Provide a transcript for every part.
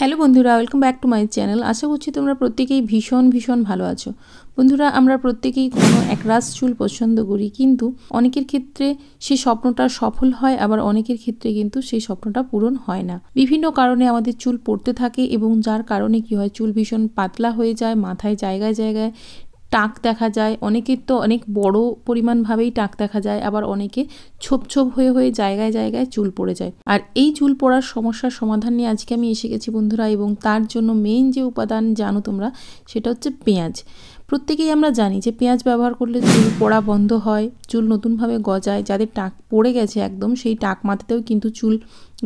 hello বন্ধুরা welcome back to my channel আশা করছি তোমরা প্রত্যেকেই ভীষণ ভীষণ ভালো আছো বন্ধুরা আমরা প্রত্যেকেই কোনো একরাশ চুল পছন্দ করি কিন্তু অনেকের ক্ষেত্রে সেই স্বপ্নটা সফল হয় আবার অনেকের ক্ষেত্রে কিন্তু সেই স্বপ্নটা পূরণ হয় না বিভিন্ন কারণে আমাদের চুল পড়তে থাকে এবং যার কারণে কি হয় চুল ভীষণ পাতলা হয়ে যায় মাথায় জায়গায় জায়গায় টাক দেখা যায় অনেকের তো অনেক বড় পরিমাণভাবেই টাক দেখা যায় আবার অনেকে ছোপ ছোপ হয়ে হয়ে জায়গায় জায়গায় চুল পড়ে যায় আর এই চুল পড়ার সমস্যার সমাধান নিয়ে আজকে আমি এসে গেছি বন্ধুরা এবং তার জন্য মেইন যে উপাদান জানো তোমরা সেটা হচ্ছে পেঁয়াজ প্রত্যেকেই আমরা জানি যে পেঁয়াজ ব্যবহার করলে চুল পোড়া বন্ধ হয় চুল নতুনভাবে গজায় যাদের টাক পড়ে গেছে একদম সেই টাক মাথাতেও কিন্তু চুল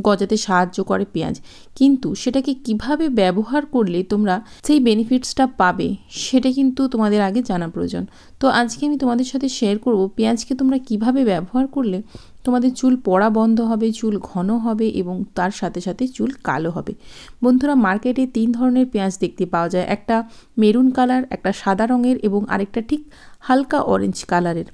গজাতে সাহায্য করে পেঁয়াজ কিন্তু সেটাকে কিভাবে ব্যবহার করলে তোমরা সেই বেনিফিটসটা পাবে সেটা কিন্তু তোমাদের আগে জানা প্রয়োজন তো আজকে আমি তোমাদের সাথে শেয়ার করব পেঁয়াজকে তোমরা কিভাবে ব্যবহার করলে তোমাদের চুল পড়া বন্ধ হবে চুল ঘন হবে এবং তার সাথে সাথে চুল কালো হবে বন্ধুরা মার্কেটে তিন ধরনের পেঁয়াজ দেখতে পাওয়া যায় একটা মেরুন কালার একটা সাদা রঙের এবং আরেকটা ঠিক হালকা অরেঞ্জ কালারের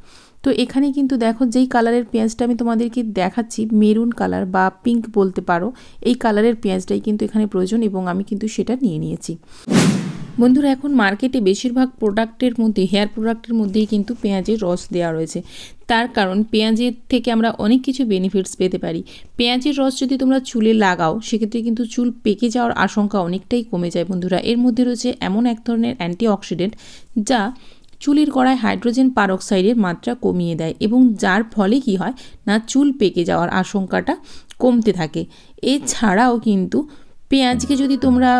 তো এখানে কিন্তু দেখো যেই কালারের পেঁয়াজটা আমি তোমাদেরকে দেখাচ্ছি মেরুন কালার বা পিঙ্ক বলতে পারো এই কালারের পেঁয়াজটাই কিন্তু এখানে প্রয়োজন এবং আমি কিন্তু সেটা নিয়ে নিয়েছি বন্ধুরা এখন মার্কেটে বেশিরভাগ প্রোডাক্টের মধ্যে হেয়ার প্রোডাক্টের মধ্যেই কিন্তু পেঁয়াজের রস দেওয়া রয়েছে তার কারণ পেঁয়াজের থেকে আমরা অনেক কিছু বেনিফিটস পেতে পারি পেঁয়াজের রস যদি তোমরা চুলে লাগাও সেক্ষেত্রে কিন্তু চুল পেকে যাওয়ার আশঙ্কা অনেকটাই কমে যায় বন্ধুরা এর মধ্যে রয়েছে এমন এক ধরনের অক্সিডেন্ট যা চুলের কড়ায় হাইড্রোজেন পারক্সাইডের মাত্রা কমিয়ে দেয় এবং যার ফলে কি হয় না চুল পেকে যাওয়ার আশঙ্কাটা কমতে থাকে এছাড়াও কিন্তু পেঁয়াজকে যদি তোমরা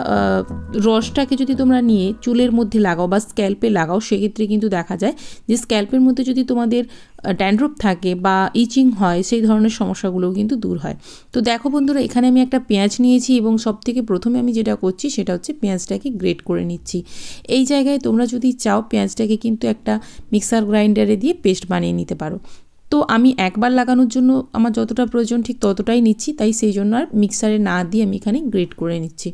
রসটাকে যদি তোমরা নিয়ে চুলের মধ্যে লাগাও বা স্ক্যাল্পে লাগাও সেক্ষেত্রে কিন্তু দেখা যায় যে স্ক্যাল্পের মধ্যে যদি তোমাদের ড্যান্ড্রুপ থাকে বা ইচিং হয় সেই ধরনের সমস্যাগুলোও কিন্তু দূর হয় তো দেখো বন্ধুরা এখানে আমি একটা পেঁয়াজ নিয়েছি এবং সব থেকে প্রথমে আমি যেটা করছি সেটা হচ্ছে পেঁয়াজটাকে গ্রেট করে নিচ্ছি এই জায়গায় তোমরা যদি চাও পেঁয়াজটাকে কিন্তু একটা মিক্সার গ্রাইন্ডারে দিয়ে পেস্ট বানিয়ে নিতে পারো তো আমি একবার লাগানোর জন্য আমার যতটা প্রয়োজন ঠিক ততটাই নিচ্ছি তাই সেই জন্য আর মিক্সারে না দিয়ে আমি এখানে গ্রেট করে নিচ্ছি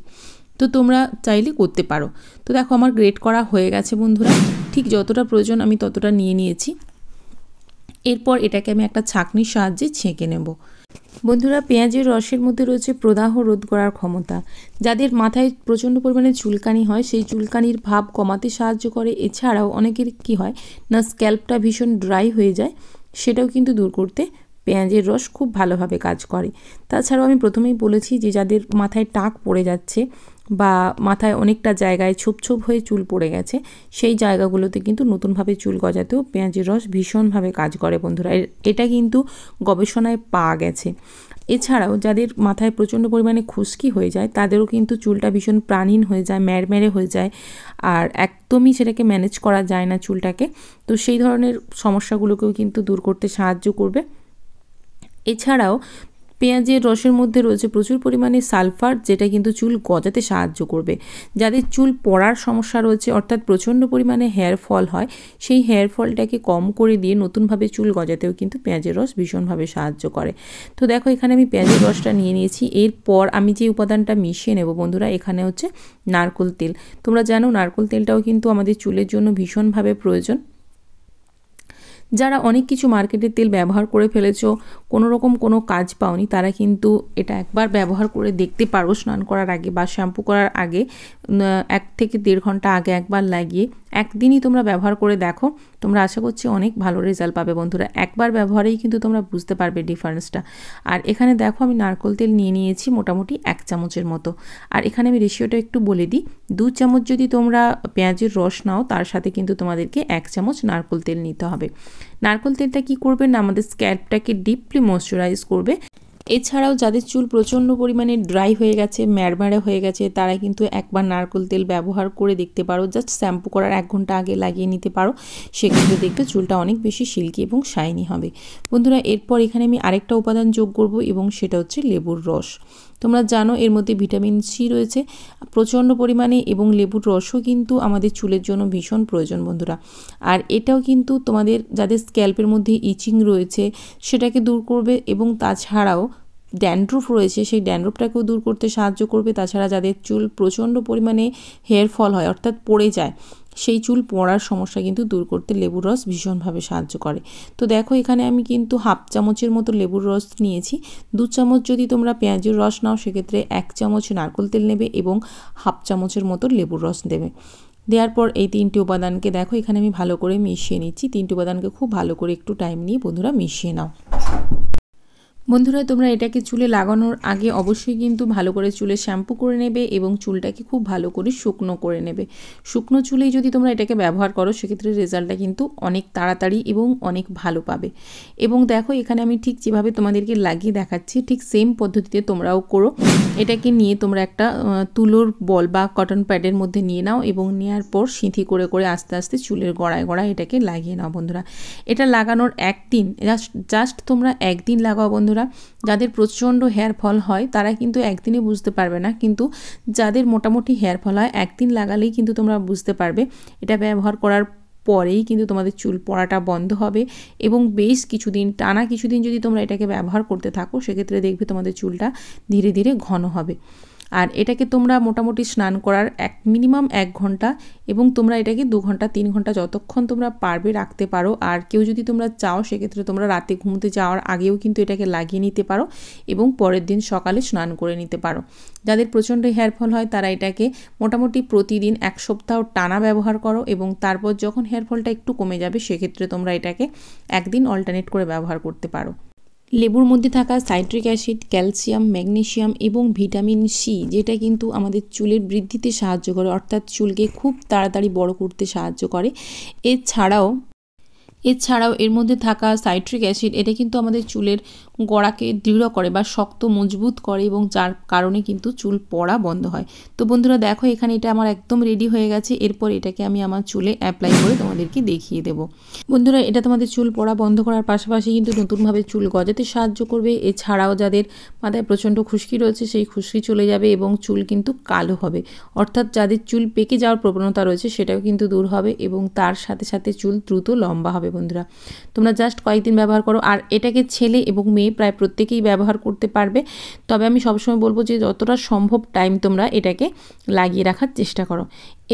তো তোমরা চাইলে করতে পারো তো দেখো আমার গ্রেট করা হয়ে গেছে বন্ধুরা ঠিক যতটা প্রয়োজন আমি ততটা নিয়ে নিয়েছি এরপর এটাকে আমি একটা ছাঁকনির সাহায্যে ছেঁকে নেব বন্ধুরা পেঁয়াজের রসের মধ্যে রয়েছে প্রদাহ রোধ করার ক্ষমতা যাদের মাথায় প্রচণ্ড পরিমাণে চুলকানি হয় সেই চুলকানির ভাব কমাতে সাহায্য করে এছাড়াও অনেকের কি হয় না স্ক্যাল্পটা ভীষণ ড্রাই হয়ে যায় সেটাও কিন্তু দূর করতে পেঁয়াজের রস খুব ভালোভাবে কাজ করে তাছাড়াও আমি প্রথমেই বলেছি যে যাদের মাথায় টাক পড়ে যাচ্ছে বা মাথায় অনেকটা জায়গায় ছোপ ছোপ হয়ে চুল পড়ে গেছে সেই জায়গাগুলোতে কিন্তু নতুনভাবে চুল গজাতেও পেঁয়াজের রস ভীষণভাবে কাজ করে বন্ধুরা এটা কিন্তু গবেষণায় পাওয়া গেছে এছাড়াও যাদের মাথায় প্রচণ্ড পরিমাণে খুশকি হয়ে যায় তাদেরও কিন্তু চুলটা ভীষণ প্রাণীন হয়ে যায় ম্যারে হয়ে যায় আর একদমই সেটাকে ম্যানেজ করা যায় না চুলটাকে তো সেই ধরনের সমস্যাগুলোকেও কিন্তু দূর করতে সাহায্য করবে এছাড়াও পেঁয়াজের রসের মধ্যে রয়েছে প্রচুর পরিমাণে সালফার যেটা কিন্তু চুল গজাতে সাহায্য করবে যাদের চুল পড়ার সমস্যা রয়েছে অর্থাৎ প্রচণ্ড পরিমাণে হেয়ার ফল হয় সেই হেয়ার ফলটাকে কম করে দিয়ে নতুনভাবে চুল গজাতেও কিন্তু পেঁয়াজের রস ভীষণভাবে সাহায্য করে তো দেখো এখানে আমি পেঁয়াজের রসটা নিয়ে নিয়েছি এরপর আমি যে উপাদানটা মিশিয়ে নেব বন্ধুরা এখানে হচ্ছে নারকোল তেল তোমরা জানো নারকোল তেলটাও কিন্তু আমাদের চুলের জন্য ভীষণভাবে প্রয়োজন যারা অনেক কিছু মার্কেটের তেল ব্যবহার করে ফেলেছো কোনো রকম কোনো কাজ পাওনি তারা কিন্তু এটা একবার ব্যবহার করে দেখতে পারো স্নান করার আগে বা শ্যাম্পু করার আগে এক থেকে দেড় ঘন্টা আগে একবার লাগিয়ে একদিনই তোমরা ব্যবহার করে দেখো তোমরা আশা করছি অনেক ভালো রেজাল্ট পাবে বন্ধুরা একবার ব্যবহারেই কিন্তু তোমরা বুঝতে পারবে ডিফারেন্সটা আর এখানে দেখো আমি নারকোল তেল নিয়ে নিয়েছি মোটামুটি এক চামচের মতো আর এখানে আমি রেশিওটা একটু বলে দিই দু চামচ যদি তোমরা পেঁয়াজের রস নাও তার সাথে কিন্তু তোমাদেরকে এক চামচ নারকোল তেল নিতে হবে নারকল তেলটা কি করবে না আমাদের স্ক্যাল্পটাকে ডিপলি ময়শ্চারাইজ করবে এছাড়াও যাদের চুল প্রচণ্ড পরিমাণে ড্রাই হয়ে গেছে ম্যাড়ম্যাড়ে হয়ে গেছে তারা কিন্তু একবার নারকল তেল ব্যবহার করে দেখতে পারো জাস্ট শ্যাম্পু করার এক ঘন্টা আগে লাগিয়ে নিতে পারো সেক্ষেত্রে দেখবে চুলটা অনেক বেশি সিল্কি এবং শাইনি হবে বন্ধুরা এরপর এখানে আমি আরেকটা উপাদান যোগ করব এবং সেটা হচ্ছে লেবুর রস তোমরা জানো এর মধ্যে ভিটামিন সি রয়েছে প্রচণ্ড পরিমাণে এবং লেবুর রসও কিন্তু আমাদের চুলের জন্য ভীষণ প্রয়োজন বন্ধুরা আর এটাও কিন্তু তোমাদের যাদের স্ক্যাল্পের মধ্যে ইচিং রয়েছে সেটাকে দূর করবে এবং তাছাড়াও ড্যান্ড্রুফ রয়েছে সেই ড্যান্ড্রুফটাকেও দূর করতে সাহায্য করবে তাছাড়া যাদের চুল প্রচণ্ড পরিমাণে হেয়ার ফল হয় অর্থাৎ পড়ে যায় সেই চুল পড়ার সমস্যা কিন্তু দূর করতে লেবুর রস ভীষণভাবে সাহায্য করে তো দেখো এখানে আমি কিন্তু হাফ চামচের মতো লেবুর রস নিয়েছি দু চামচ যদি তোমরা পেঁয়াজের রস নাও সেক্ষেত্রে এক চামচ নারকোল তেল নেবে এবং হাফ চামচের মতো লেবুর রস দেবে দেওয়ার পর এই তিনটি উপাদানকে দেখো এখানে আমি ভালো করে মিশিয়ে নিচ্ছি তিনটি উপাদানকে খুব ভালো করে একটু টাইম নিয়ে বন্ধুরা মিশিয়ে নাও বন্ধুরা তোমরা এটাকে চুলে লাগানোর আগে অবশ্যই কিন্তু ভালো করে চুলে শ্যাম্পু করে নেবে এবং চুলটাকে খুব ভালো করে শুকনো করে নেবে শুকনো চুলেই যদি তোমরা এটাকে ব্যবহার করো সেক্ষেত্রে রেজাল্টটা কিন্তু অনেক তাড়াতাড়ি এবং অনেক ভালো পাবে এবং দেখো এখানে আমি ঠিক যেভাবে তোমাদেরকে লাগিয়ে দেখাচ্ছি ঠিক সেম পদ্ধতিতে তোমরাও করো এটাকে নিয়ে তোমরা একটা তুলোর বল বা কটন প্যাডের মধ্যে নিয়ে নাও এবং নেওয়ার পর সিঁথি করে করে আস্তে আস্তে চুলের গড়ায় গড়ায় এটাকে লাগিয়ে নাও বন্ধুরা এটা লাগানোর একদিন জাস্ট তোমরা একদিন লাগাও বন্ধুরা যাদের প্রচণ্ড হেয়ার ফল হয় তারা কিন্তু একদিনে বুঝতে পারবে না কিন্তু যাদের মোটামুটি হেয়ার ফল হয় একদিন লাগালেই কিন্তু তোমরা বুঝতে পারবে এটা ব্যবহার করার পরেই কিন্তু তোমাদের চুল পড়াটা বন্ধ হবে এবং বেশ কিছুদিন টানা কিছুদিন যদি তোমরা এটাকে ব্যবহার করতে থাকো সেক্ষেত্রে দেখবে তোমাদের চুলটা ধীরে ধীরে ঘন হবে আর এটাকে তোমরা মোটামুটি স্নান করার এক মিনিমাম এক ঘন্টা এবং তোমরা এটাকে দু ঘন্টা তিন ঘন্টা যতক্ষণ তোমরা পারবে রাখতে পারো আর কেউ যদি তোমরা চাও সেক্ষেত্রে তোমরা রাতে ঘুমোতে যাওয়ার আগেও কিন্তু এটাকে লাগিয়ে নিতে পারো এবং পরের দিন সকালে স্নান করে নিতে পারো যাদের প্রচণ্ড হেয়ার ফল হয় তারা এটাকে মোটামুটি প্রতিদিন এক সপ্তাহ টানা ব্যবহার করো এবং তারপর যখন হেয়ার ফলটা একটু কমে যাবে সেক্ষেত্রে তোমরা এটাকে একদিন অল্টারনেট করে ব্যবহার করতে পারো লেবুর মধ্যে থাকা সাইট্রিক অ্যাসিড ক্যালসিয়াম ম্যাগনেশিয়াম এবং ভিটামিন সি যেটা কিন্তু আমাদের চুলের বৃদ্ধিতে সাহায্য করে অর্থাৎ চুলকে খুব তাড়াতাড়ি বড় করতে সাহায্য করে এছাড়াও এছাড়াও এর মধ্যে থাকা সাইট্রিক অ্যাসিড এটা কিন্তু আমাদের চুলের গড়াকে দৃঢ় করে বা শক্ত মজবুত করে এবং যার কারণে কিন্তু চুল পড়া বন্ধ হয় তো বন্ধুরা দেখো এখানে এটা আমার একদম রেডি হয়ে গেছে এরপর এটাকে আমি আমার চুলে অ্যাপ্লাই করে তোমাদেরকে দেখিয়ে দেব বন্ধুরা এটা তোমাদের চুল পড়া বন্ধ করার পাশাপাশি কিন্তু নতুনভাবে চুল গজাতে সাহায্য করবে এছাড়াও যাদের মাথায় প্রচণ্ড খুশকি রয়েছে সেই খুশকি চলে যাবে এবং চুল কিন্তু কালো হবে অর্থাৎ যাদের চুল পেকে যাওয়ার প্রবণতা রয়েছে সেটাও কিন্তু দূর হবে এবং তার সাথে সাথে চুল দ্রুত লম্বা হবে বন্ধুরা তোমরা জাস্ট কয়েকদিন ব্যবহার করো আর এটাকে ছেলে এবং মেয়ে মেয়ে প্রায় প্রত্যেকেই ব্যবহার করতে পারবে তবে আমি সবসময় বলবো যে যতটা সম্ভব টাইম তোমরা এটাকে লাগিয়ে রাখার চেষ্টা করো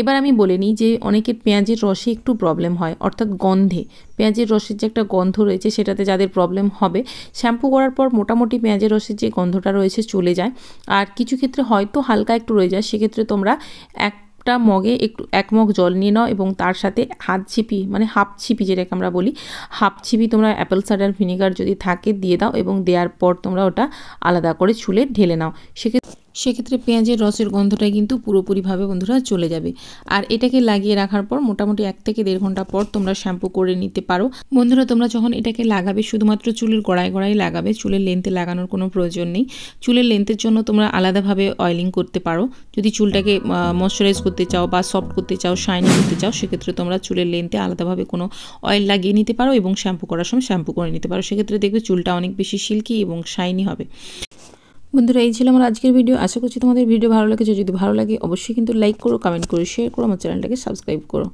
এবার আমি বলে নিই যে অনেকের পেঁয়াজের রসে একটু প্রবলেম হয় অর্থাৎ গন্ধে পেঁয়াজের রসের যে একটা গন্ধ রয়েছে সেটাতে যাদের প্রবলেম হবে শ্যাম্পু করার পর মোটামুটি পেঁয়াজের রসের যে গন্ধটা রয়েছে চলে যায় আর কিছু ক্ষেত্রে হয়তো হালকা একটু রয়ে যায় সেক্ষেত্রে তোমরা এক একটা মগে একটু এক মগ জল নিয়ে নাও এবং তার সাথে হাত ছিপি মানে হাফ ছিপি যেটাকে আমরা বলি হাফ ছিপি তোমরা অ্যাপেল সাইডার ভিনেগার যদি থাকে দিয়ে দাও এবং দেওয়ার পর তোমরা ওটা আলাদা করে চুলে ঢেলে নাও সেক্ষেত্রে সেক্ষেত্রে পেঁয়াজের রসের গন্ধটা কিন্তু পুরোপুরিভাবে বন্ধুরা চলে যাবে আর এটাকে লাগিয়ে রাখার পর মোটামুটি এক থেকে দেড় ঘন্টা পর তোমরা শ্যাম্পু করে নিতে পারো বন্ধুরা তোমরা যখন এটাকে লাগাবে শুধুমাত্র চুলের গড়ায় গড়ায় লাগাবে চুলের লেন্থে লাগানোর কোনো প্রয়োজন নেই চুলের লেন্থের জন্য তোমরা আলাদাভাবে অয়েলিং করতে পারো যদি চুলটাকে ময়শ্চারাইজ করতে চাও বা সফট করতে চাও শাইনি করতে চাও সেক্ষেত্রে তোমরা চুলের লেন্থে আলাদাভাবে কোনো অয়েল লাগিয়ে নিতে পারো এবং শ্যাম্পু করার সময় শ্যাম্পু করে নিতে পারো সেক্ষেত্রে দেখবে চুলটা অনেক বেশি সিল্কি এবং শাইনি হবে বন্ধুরা এই ছিল আমার আজকের ভিডিও আশা করছি তোমাদের ভিডিও ভালো লাগে যদি ভালো লাগে অবশ্যই কিন্তু লাইক করো কমেন্ট করো শেয়ার করো আমার চ্যানেলটাকে সাবস্ক্রাইব করো